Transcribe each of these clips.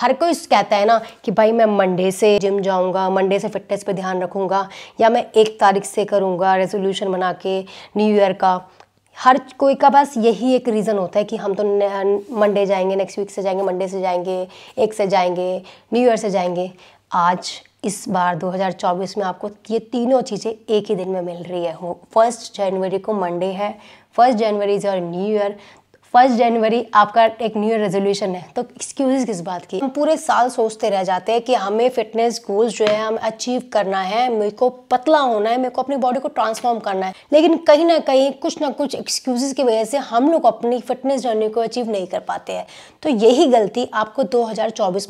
हर कोई कहता है ना कि भाई मैं मंडे से जिम जाऊँगा मंडे से फिटनेस पे ध्यान रखूंगा या मैं एक तारीख से करूँगा रेजोल्यूशन बना के न्यू ईयर का हर कोई का बस यही एक रीज़न होता है कि हम तो मंडे जाएंगे नेक्स्ट वीक से जाएंगे मंडे से जाएंगे एक से जाएंगे न्यू ईयर से जाएंगे आज इस बार 2024 में आपको ये तीनों चीज़ें एक ही दिन में मिल रही है फर्स्ट जनवरी को मंडे है फर्स्ट जनवरी इज़ और न्यू ईयर फर्स्ट जनवरी आपका एक न्यू ईयर रेजोल्यूशन है तो एक्सक्यूज किस बात की हम पूरे साल सोचते रह जाते हैं कि हमें फिटनेस गोल्स जो है हमें अचीव करना है मेरे को पतला होना है मेरे को अपनी बॉडी को ट्रांसफॉर्म करना है लेकिन कहीं ना कहीं कुछ ना कुछ एक्सक्यूजेज की वजह से हम लोग अपनी फिटनेस जर्नी को अचीव नहीं कर पाते हैं तो यही गलती आपको दो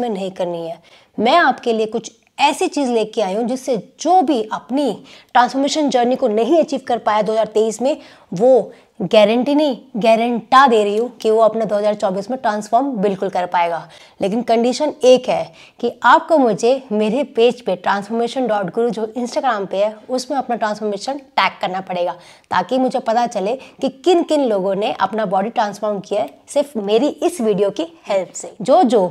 में नहीं करनी है मैं आपके लिए कुछ ऐसी चीज़ लेके आई हूँ जिससे जो भी अपनी ट्रांसफॉर्मेशन जर्नी को नहीं अचीव कर पाया 2023 में वो गारंटी नहीं गारंटा दे रही हूँ कि वो अपना 2024 में ट्रांसफॉर्म बिल्कुल कर पाएगा लेकिन कंडीशन एक है कि आपको मुझे मेरे पेज पे ट्रांसफॉर्मेशन डॉट गुरु जो इंस्टाग्राम पे है उसमें अपना ट्रांसफॉर्मेशन टैग करना पड़ेगा ताकि मुझे पता चले कि किन किन लोगों ने अपना बॉडी ट्रांसफॉर्म किया है सिर्फ मेरी इस वीडियो की हेल्प से जो जो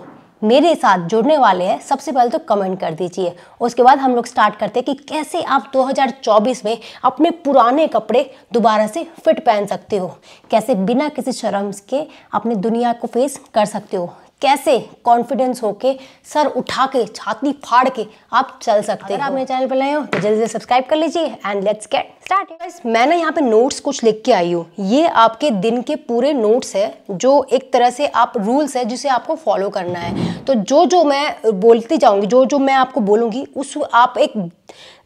मेरे साथ जुड़ने वाले हैं सबसे पहले तो कमेंट कर दीजिए उसके बाद हम लोग स्टार्ट करते हैं कि कैसे आप 2024 में अपने पुराने कपड़े दोबारा से फिट पहन सकते हो कैसे बिना किसी शर्म के अपनी दुनिया को फेस कर सकते हो कैसे कॉन्फिडेंस होके सर उठा के छाती फाड़ के आप चल सकते हो आप मेरे चैनल पर लाए हो तो जल्दी से सब्सक्राइब कर लीजिए एंड लेट्स गेट स्टार्ट मैंने यहाँ पे नोट्स कुछ लिख के आई हूँ ये आपके दिन के पूरे नोट्स है जो एक तरह से आप रूल्स है जिसे आपको फॉलो करना है तो जो जो मैं बोलती जाऊँगी जो जो मैं आपको बोलूँगी उस आप एक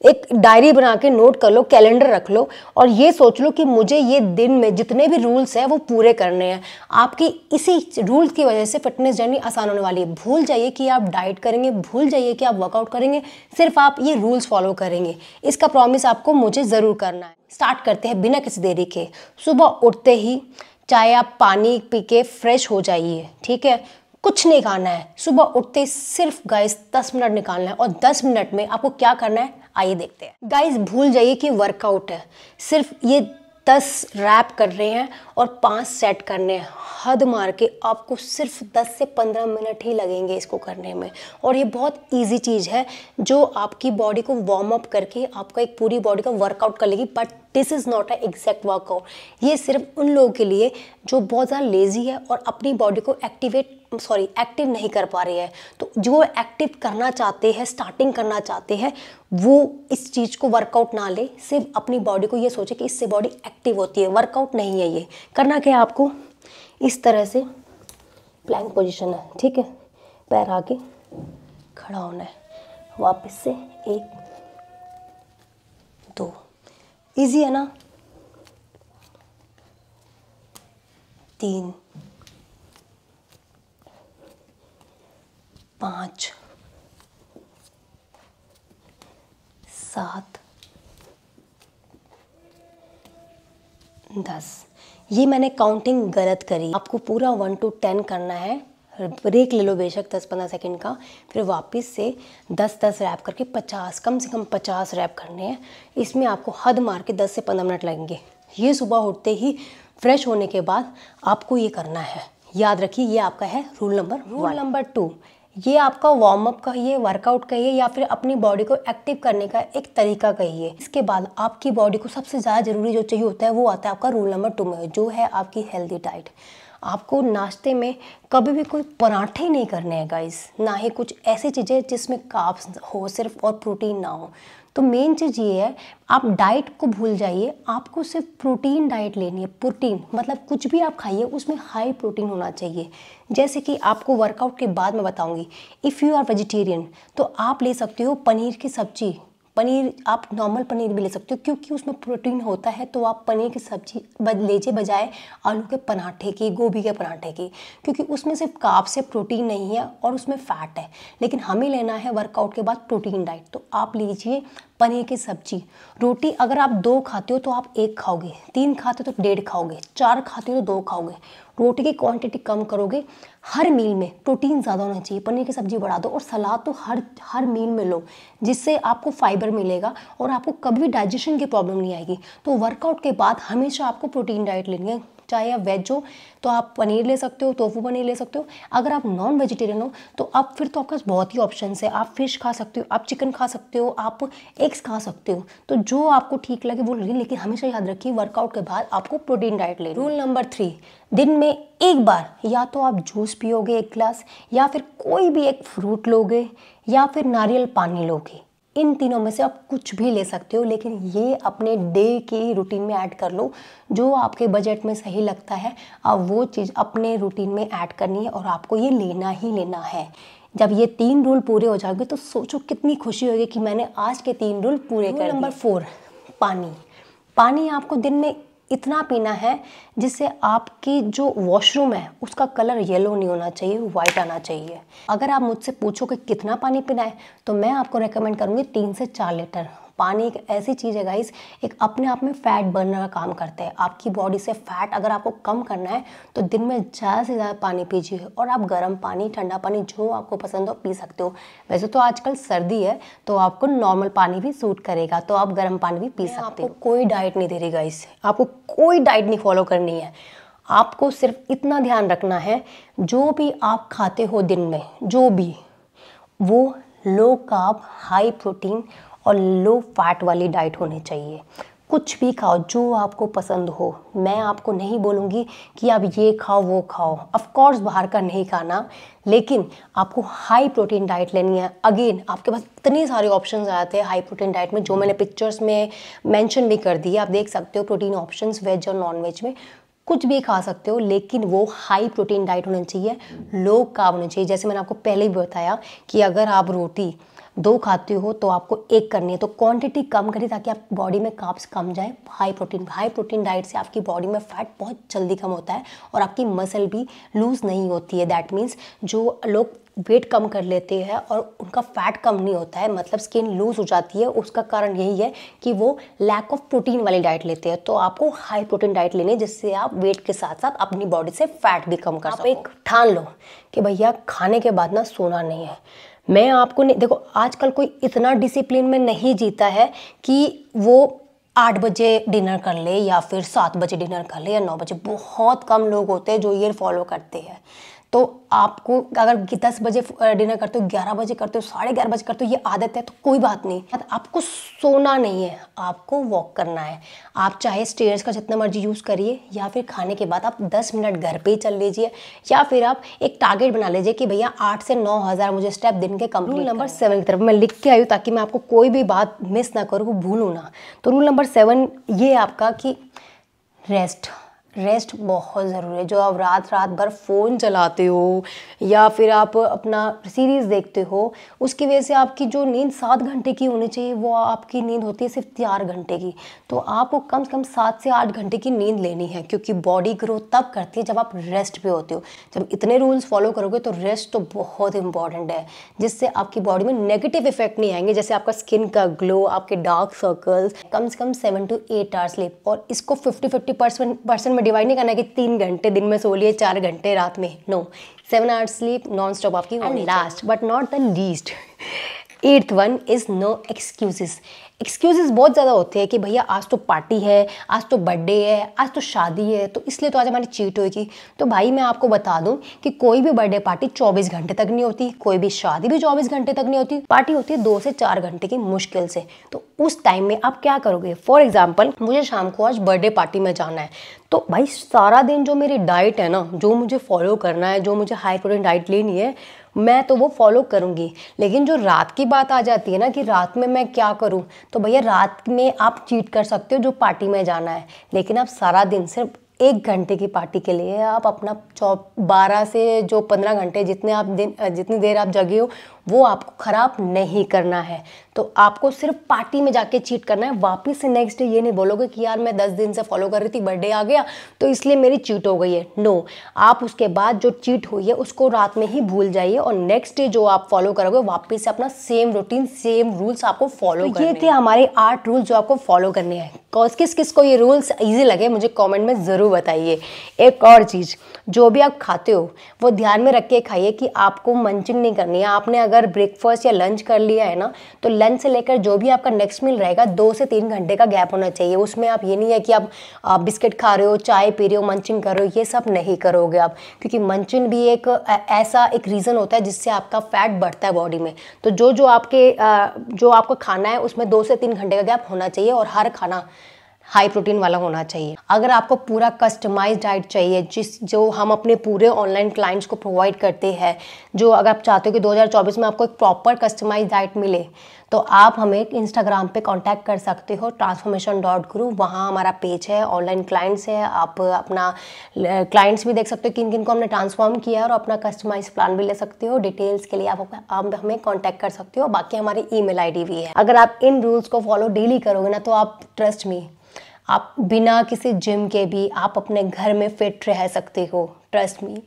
एक डायरी बना के नोट कर लो कैलेंडर रख लो और ये सोच लो कि मुझे ये दिन में जितने भी रूल्स हैं वो पूरे करने हैं आपकी इसी रूल्स की वजह से फिटनेस जर्नी आसान होने वाली है भूल जाइए कि आप डाइट करेंगे भूल जाइए कि आप वर्कआउट करेंगे सिर्फ आप ये रूल्स फॉलो करेंगे इसका प्रॉमिस आपको मुझे ज़रूर कर करना है स्टार्ट करते हैं बिना किसी देरी के सुबह उठते ही चाहे आप पानी पी के फ्रेश हो जाइए ठीक है कुछ नहीं खाना है सुबह उठते सिर्फ गाइस दस मिनट निकालना है और दस मिनट में आपको क्या करना है आइए देखते हैं गाइस भूल जाइए कि वर्कआउट है सिर्फ ये दस रैप कर रहे हैं और पांच सेट करने हैं हद मार के आपको सिर्फ दस से पंद्रह मिनट ही लगेंगे इसको करने में और ये बहुत इजी चीज़ है जो आपकी बॉडी को वार्म अप करके आपका एक पूरी बॉडी का वर्कआउट कर लेगी but this is not a exact workout ये सिर्फ उन लोगों के लिए जो बहुत ज़्यादा लेजी है और अपनी बॉडी को एक्टिवेट सॉरी एक्टिव नहीं कर पा रही है तो जो एक्टिव करना चाहते हैं स्टार्टिंग करना चाहते हैं वो इस चीज़ को वर्कआउट ना ले सिर्फ अपनी बॉडी को ये सोचे कि इससे बॉडी एक्टिव होती है वर्कआउट नहीं है ये करना क्या है आपको इस तरह से प्लैंक पोजिशन है ठीक है पैर आके खड़ा होना है वापस से एक इजी है ना तीन पांच सात दस ये मैंने काउंटिंग गलत करी आपको पूरा वन टू टेन करना है ब्रेक ले लो बेशक दस पंद्रह सेकेंड का फिर वापस से दस दस रैप करके पचास कम से कम पचास रैप करने हैं इसमें आपको हद मार के दस से पंद्रह मिनट लगेंगे ये सुबह उठते ही फ्रेश होने के बाद आपको ये करना है याद रखिए ये आपका है rule number rule number two ये आपका वार्म अप कहिए वर्कआउट कहिए या फिर अपनी बॉडी को एक्टिव करने का एक तरीका कहिए इसके बाद आपकी बॉडी को सबसे ज़्यादा ज़रूरी जो चाहिए होता है वो आता है आपका रूल नंबर टू में जो है आपकी हेल्दी डाइट आपको नाश्ते में कभी भी कोई पराठे नहीं करने हैं गाइस ना ही कुछ ऐसी चीज़ें जिसमें काप्स हो सिर्फ और प्रोटीन ना हो तो मेन चीज़ ये है आप डाइट को भूल जाइए आपको सिर्फ प्रोटीन डाइट लेनी है प्रोटीन मतलब कुछ भी आप खाइए उसमें हाई प्रोटीन होना चाहिए जैसे कि आपको वर्कआउट के बाद मैं बताऊंगी इफ़ यू आर वेजिटेरियन तो आप ले सकते हो पनीर की सब्ज़ी पनीर आप नॉर्मल पनीर भी ले सकते हो क्योंकि उसमें प्रोटीन होता है तो आप पनीर की सब्जी लेजिए बजाय आलू के पराठे की गोभी के पराठे की क्योंकि उसमें सिर्फ काप से प्रोटीन नहीं है और उसमें फ़ैट है लेकिन हमें लेना है वर्कआउट के बाद प्रोटीन डाइट तो आप लीजिए पनीर की सब्जी रोटी अगर आप दो खाते हो तो आप एक खाओगे तीन खाते हो तो डेढ़ खाओगे चार खाते हो तो दो खाओगे रोटी की क्वांटिटी कम करोगे हर मील में प्रोटीन ज़्यादा होना चाहिए पनीर की सब्ज़ी बढ़ा दो और सलाद तो हर हर मील में लो जिससे आपको फाइबर मिलेगा और आपको कभी भी डाइजेशन की प्रॉब्लम नहीं आएगी तो वर्कआउट के बाद हमेशा आपको प्रोटीन डाइट लेनी है चाहे आप वेज हो तो आप पनीर ले सकते हो टोफू पनीर ले सकते हो अगर आप नॉन वेजिटेरियन हो तो आप फिर तो आपके पास बहुत ही ऑप्शन है आप फिश खा सकते हो आप चिकन खा सकते हो आप एग्स खा सकते हो तो जो आपको ठीक लगे वो लगे लेकिन हमेशा याद रखिए वर्कआउट के बाद आपको प्रोटीन डाइट ले रूल नंबर थ्री दिन में एक बार या तो आप जूस पियोगे एक ग्लास या फिर कोई भी एक फ्रूट लोगे या फिर नारियल पानी लोगे इन तीनों में से आप कुछ भी ले सकते हो लेकिन ये अपने डे की रूटीन में ऐड कर लो जो आपके बजट में सही लगता है आप वो चीज़ अपने रूटीन में ऐड करनी है और आपको ये लेना ही लेना है जब ये तीन रूल पूरे हो जाओगे तो सोचो कितनी खुशी होगी कि मैंने आज के तीन रूल पूरे कर नंबर फोर पानी पानी आपको दिन में इतना पीना है जिससे आपकी जो वॉशरूम है उसका कलर येलो नहीं होना चाहिए वाइट आना चाहिए अगर आप मुझसे पूछो कि कितना पानी पीना है तो मैं आपको रेकमेंड करूँगी तीन से चार लीटर पानी एक ऐसी चीज़ है गाइस एक अपने आप में फैट बर्नर का काम करते हैं आपकी बॉडी से फैट अगर आपको कम करना है तो दिन में ज़्यादा से ज़्यादा पानी पीजिए और आप गर्म पानी ठंडा पानी जो आपको पसंद हो पी सकते हो वैसे तो आजकल सर्दी है तो आपको नॉर्मल पानी भी सूट करेगा तो आप गर्म पानी भी पी सकते हो कोई डाइट नहीं दे रही गाइस आपको कोई डाइट नहीं फॉलो करनी है आपको सिर्फ इतना ध्यान रखना है जो भी आप खाते हो दिन में जो भी वो लो कार्ब हाई प्रोटीन और लो फैट वाली डाइट होनी चाहिए कुछ भी खाओ जो आपको पसंद हो मैं आपको नहीं बोलूँगी कि आप ये खाओ वो खाओ ऑफकोर्स बाहर का नहीं खाना लेकिन आपको हाई प्रोटीन डाइट लेनी है अगेन आपके पास इतने सारे ऑप्शन आ जाते हैं हाई प्रोटीन डाइट में जो मैंने पिक्चर्स में मेंशन भी कर है आप देख सकते हो प्रोटीन ऑप्शंस वेज और नॉन वेज में कुछ भी खा सकते हो लेकिन वो हाई प्रोटीन डाइट होनी चाहिए लो काब होनी चाहिए जैसे मैंने आपको पहले भी बताया कि अगर आप रोटी दो खाते हो तो आपको एक करनी है तो क्वांटिटी कम करिए ताकि आप बॉडी में काप्स कम जाए high protein high protein diet से आपकी बॉडी में फैट बहुत जल्दी कम होता है और आपकी मसल भी लूज़ नहीं होती है दैट मीन्स जो लोग वेट कम कर लेते हैं और उनका फैट कम नहीं होता है मतलब स्किन लूज़ हो जाती है उसका कारण यही है कि वो लैक ऑफ प्रोटीन वाली डाइट लेते हैं तो आपको हाई प्रोटीन डाइट लेनी है जिससे आप वेट के साथ साथ अपनी बॉडी से फैट भी कम कर आप सको। एक ठान लो कि भैया खाने के बाद ना सोना नहीं है मैं आपको नहीं देखो आजकल कोई इतना डिसिप्लिन में नहीं जीता है कि वो आठ बजे डिनर कर ले या फिर सात बजे डिनर कर ले या नौ बजे बहुत कम लोग होते हैं जो ये फॉलो करते हैं तो आपको अगर दस बजे डिनर करते हो ग्यारह बजे करते हो साढ़े ग्यारह बजे करते हो ये आदत है तो कोई बात नहीं आपको सोना नहीं है आपको वॉक करना है आप चाहे स्टेयर्स का जितना मर्जी यूज़ करिए या फिर खाने के बाद आप दस मिनट घर पे ही चल लीजिए या फिर आप एक टारगेट बना लीजिए कि भैया आठ से नौ हज़ार मुझे स्टेप दिन के कम रूल नंबर सेवन की तरफ मैं लिख के आई हूँ ताकि मैं आपको कोई भी बात मिस ना करूँ भूलूँ ना तो रूल नंबर सेवन ये आपका कि रेस्ट रेस्ट बहुत ज़रूरी है जो आप रात रात भर फ़ोन चलाते हो या फिर आप अपना सीरीज़ देखते हो उसकी वजह से आपकी जो नींद सात घंटे की होनी चाहिए वो आपकी नींद होती है सिर्फ चार घंटे की तो आपको कम से कम सात से आठ घंटे की नींद लेनी है क्योंकि बॉडी ग्रोथ तब करती है जब आप रेस्ट पे होते हो जब इतने रूल्स फॉलो करोगे तो रेस्ट तो बहुत इंपॉर्टेंट है जिससे आपकी बॉडी में नेगेटिव इफेक्ट नहीं आएंगे जैसे आपका स्किन का ग्लो आपके डार्क सर्कल्स कम से कम seven to eight hours sleep और इसको फिफ्टी फिफ्टी परसेंट परसेंट में डिवाइड नहीं करना है कि तीन घंटे दिन में सो लिए चार घंटे रात में no seven hours sleep non stop आपकी last but not the least eighth one is no excuses excuses बहुत ज़्यादा होते हैं कि भैया आज तो पार्टी है आज तो बर्थडे है आज तो शादी है तो इसलिए तो आज हमारी चीट होगी तो भाई मैं आपको बता दूं कि कोई भी बर्थडे पार्टी 24 घंटे तक नहीं होती कोई भी शादी भी 24 घंटे तक नहीं होती पार्टी होती है दो से चार घंटे की मुश्किल से तो उस टाइम में आप क्या करोगे फॉर एग्जाम्पल मुझे शाम को आज बर्थडे पार्टी में जाना है तो भाई सारा दिन जो मेरी डाइट है ना जो मुझे फॉलो करना है जो मुझे हाई प्रोटीन डाइट लेनी है मैं तो वो फॉलो करूँगी लेकिन जो रात की बात आ जाती है ना कि रात में मैं क्या करूँ तो भैया रात में आप चीट कर सकते हो जो पार्टी में जाना है लेकिन आप सारा दिन सिर्फ एक घंटे की पार्टी के लिए आप अपना चौ बारह से जो पंद्रह घंटे जितने आप दिन जितनी देर आप जगे हो वो आपको ख़राब नहीं करना है तो आपको सिर्फ पार्टी में जाके चीट करना है वापस से नेक्स्ट डे ये नहीं बोलोगे कि यार मैं दस दिन से फॉलो कर रही थी बर्थडे आ गया तो इसलिए मेरी चीट हो गई है नो आप उसके बाद जो चीट हुई है उसको रात में ही भूल जाइए और नेक्स्ट डे जो आप फॉलो करोगे वापस से अपना सेम रूटीन सेम रूल्स आपको फॉलो तो ये थे हमारे आठ रूल जो आपको फॉलो करने हैं कॉज किस किस को ये रूल्स ईजी लगे मुझे कॉमेंट में ज़रूर बताइए एक और चीज़ जो भी आप खाते हो वो ध्यान में रख के खाइए कि आपको मंचिंग नहीं करनी है आपने अगर ब्रेकफास्ट या लंच कर लिया है ना तो लंच टेन से लेकर जो भी आपका नेक्स्ट मील रहेगा दो से तीन घंटे का गैप होना चाहिए उसमें आप ये नहीं है कि आप, आप बिस्किट खा रहे हो चाय पी रहे हो मंचिंग कर रहे हो ये सब नहीं करोगे आप क्योंकि मंचिंग भी एक ऐसा एक रीज़न होता है जिससे आपका फैट बढ़ता है बॉडी में तो जो जो आपके जो आपको खाना है उसमें दो से तीन घंटे का गैप होना चाहिए और हर खाना हाई प्रोटीन वाला होना चाहिए अगर आपको पूरा कस्टमाइज डाइट चाहिए जिस जो हम अपने पूरे ऑनलाइन क्लाइंट्स को प्रोवाइड करते हैं जो अगर आप चाहते हो कि 2024 में आपको एक प्रॉपर कस्टमाइज डाइट मिले तो आप हमें इंस्टाग्राम पे कांटेक्ट कर सकते हो ट्रांसफॉर्मेशन डॉट गुरु वहाँ हमारा पेज है ऑनलाइन क्लाइंट्स है आप अपना क्लाइंट्स भी देख सकते हो किन किन को हमने ट्रांसफॉर्म किया है और अपना कस्टमाइज प्लान भी ले सकते हो डिटेल्स के लिए आप, आप हमें कॉन्टैक्ट कर सकते हो बाकी हमारी ई मेल भी है अगर आप इन रूल्स को फॉलो डेली करोगे ना तो आप ट्रस्ट मी आप बिना किसी जिम के भी आप अपने घर में फिट रह सकते हो trust me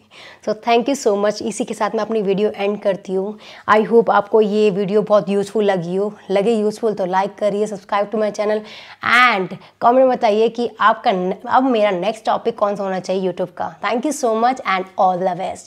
so thank you so much इसी के साथ मैं अपनी वीडियो एंड करती हूँ आई होप आपको ये वीडियो बहुत यूज़फुल लगी हो लगे यूज़फुल तो लाइक करिए subscribe to my channel and comment बताइए कि आपका अब मेरा नेक्स्ट टॉपिक कौन सा होना चाहिए यूट्यूब का thank you so much and all the best